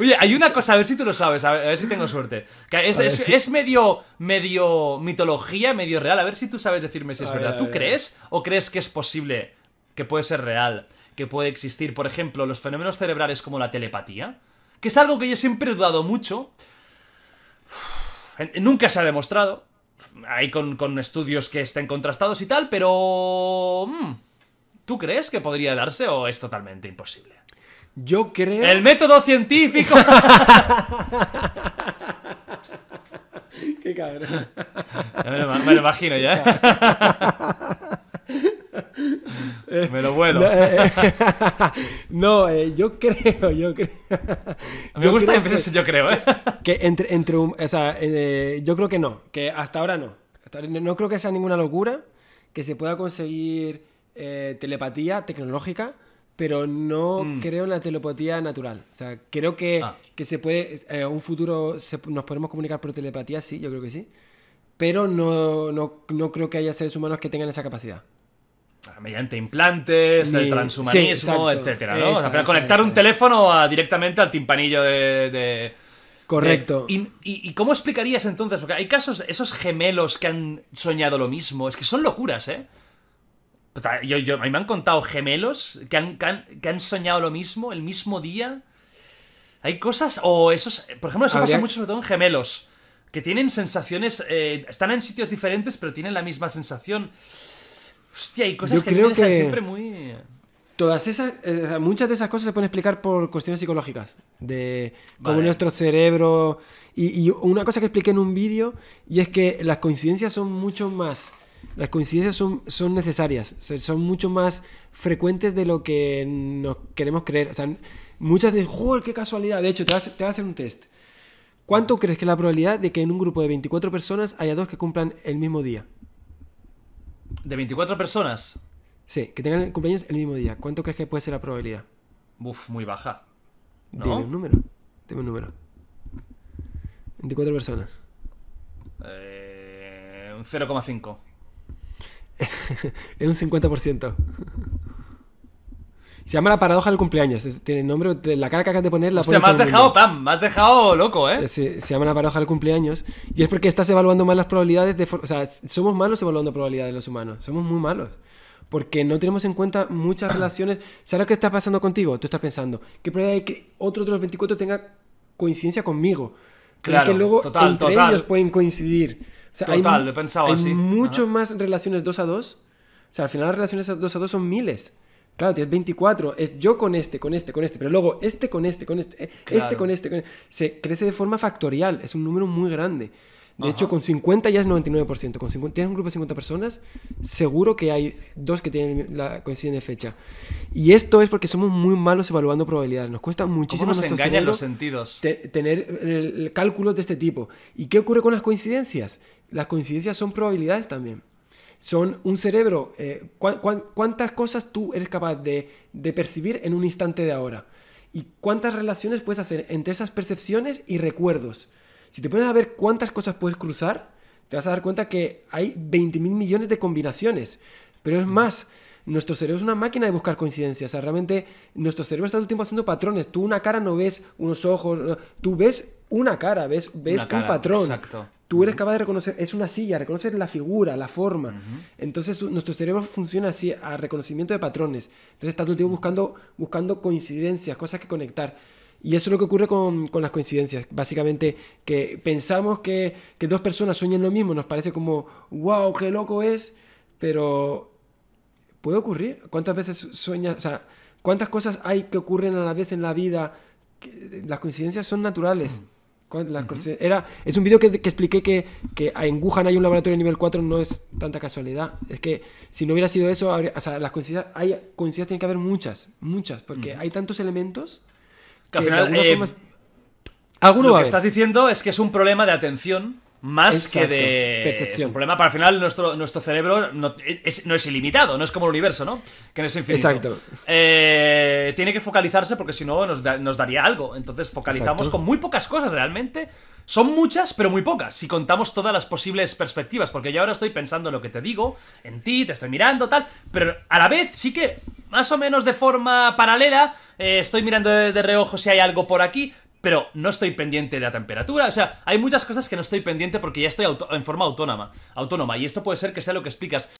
Oye, hay una cosa, a ver si tú lo sabes, a ver, si tengo suerte. Que es, medio, medio mitología, medio real. A ver si tú sabes decirme si es verdad. ¿Tú crees o crees que es posible, que puede ser real, que puede existir, por ejemplo, los fenómenos cerebrales como la telepatía? Que es algo que yo siempre he dudado mucho. Nunca se ha demostrado. Hay con, con estudios que estén contrastados y tal, pero... Mm, ¿Tú crees que podría darse o es totalmente imposible? Yo creo. ¡El método científico! ¡Qué cabrón! Me lo, imagino ya. ¿eh? me lo vuelo. No, eh, eh, yo creo, yo creo. Me gusta empezar yo creo, ¿eh? Que, entre, entre un, o sea, yo creo que no, que hasta ahora no. no creo que sea ninguna locura que se pueda conseguir telepatía tecnológica pero no mm. creo en la telepatía natural. O sea, creo que, ah. se puede, en eh, un futuro nos podemos comunicar por telepatía, sí, yo creo que sí, pero no, no, no creo que haya seres humanos que tengan esa capacidad ah, mediante implantes, el transhumanismo, etc. o sea, para conectar un teléfono directamente al timpanillo de. Correcto. y, y, cómo explicarías entonces? Porque hay casos, esos gemelos que han soñado lo mismo, es que son locuras, ¿eh? Pues, a mí me han contado gemelos que han, que, han, soñado lo mismo el mismo día. Hay cosas, o esos, por ejemplo, eso pasa mucho sobre todo en gemelos, que tienen sensaciones, eh, están en sitios diferentes, pero tienen la misma sensación. Hostia, hay cosas que me dejan siempre muy... Todas esas, eh, muchas de esas cosas se pueden explicar por cuestiones psicológicas, de cómo nuestro cerebro... Y, y una cosa que expliqué en un vídeo, y es que las coincidencias son mucho más las coincidencias son, son necesarias, son mucho más frecuentes de lo que nos queremos creer. O sea, muchas dicen, ¡joder, qué casualidad! De hecho, te vas, a hacer un test. ¿Cuánto crees que es la probabilidad de que en un grupo de 24 personas haya dos que cumplan el mismo día? ¿De 24 personas? Sí, que tengan el cumpleaños el mismo día. ¿Cuánto crees que puede ser la probabilidad? Uf, muy baja. ¿No? Dime un número. Dime un número. 24 personas. Eh, un 0,5. es un 50%. Se llama la paradoja del cumpleaños. Tiene nombre, la cara que acabas de poner la me has dejado, Pam, me has dejado loco, ¿eh? Se, llama la paradoja del cumpleaños. Y es porque estás evaluando mal las probabilidades de. O sea, somos malos evaluando probabilidades los humanos. Somos muy malos. Porque no tenemos en cuenta muchas relaciones. ¿Sabes lo que está pasando contigo? Tú estás pensando, ¿qué probabilidad hay que otro de los 24 tenga coincidencia conmigo? Claro. que luego total, entre ellos pueden coincidir. Total, lo he pensado así. mucho más relaciones 2 a 2. O sea, al final las relaciones 2 a 2 son miles. Claro, tienes 24, es yo con este, con este, con este, pero luego este con este, con este, eh, este, este, con este. Se crece de forma factorial, es un número muy grande. De hecho, con 50 ya es 99%. Con 50, tienes un grupo de 50 personas, seguro que hay dos que tienen la, coincidencia de fecha. Y esto es porque somos muy malos evaluando probabilidades. Nos cuesta muchísimo ¿Cómo nos engañan los sentidos? tener cálculos de este tipo. ¿Y qué ocurre con las coincidencias? Las coincidencias son probabilidades también son un cerebro. Eh, ¿Cuántas cosas tú eres capaz de, percibir en un instante de ahora? ¿Y cuántas relaciones puedes hacer entre esas percepciones y recuerdos? Si te pones a ver cuántas cosas puedes cruzar, te vas a dar cuenta que hay 20.000 millones de combinaciones. Pero es más, nuestro cerebro es una máquina de buscar coincidencias. realmente nuestro cerebro está todo el tiempo haciendo patrones. Tú una cara no ves unos ojos, tú ves una cara, ves, ves un patrón. Exacto. Tú eres capaz de reconocer, es una silla, reconocer la figura, la forma. Entonces nuestro cerebro funciona así, a reconocimiento de patrones. Entonces está todo el tiempo buscando coincidencias, cosas que conectar. Y eso es lo que ocurre con, las coincidencias. Básicamente, que pensamos que, dos personas sueñen lo mismo, nos parece como, wow, qué loco es, pero puede ocurrir. ¿Cuántas veces sueñas, o sea, cuántas cosas hay que ocurren a la vez en la vida? Las coincidencias son naturales. Era, es un vídeo que, expliqué que, que en Wuhan hay un laboratorio nivel 4, no es tanta casualidad. Es que si no hubiera sido eso, las coincidencias, hay coincidencias, tienen que haber muchas, muchas, porque hay tantos elementos al final, eh, lo que estás diciendo es que es un problema de atención más que de percepción. Es un problema para al final nuestro, nuestro cerebro no es, ilimitado, no es como el universo, ¿no? Que no es infinito. Eh, tiene que focalizarse porque si no nos, daría algo. Entonces focalizamos con muy pocas cosas realmente son muchas, pero muy pocas, si contamos todas las posibles perspectivas, porque yo ahora estoy pensando en lo que te digo, en ti, te estoy mirando, tal, pero a la vez sí que, más o menos de forma paralela, eh, estoy mirando de, de reojo si hay algo por aquí, pero no estoy pendiente de la temperatura. O sea, hay muchas cosas que no estoy pendiente porque ya estoy en forma autónoma. Autónoma. Y esto puede ser que sea lo que explicas.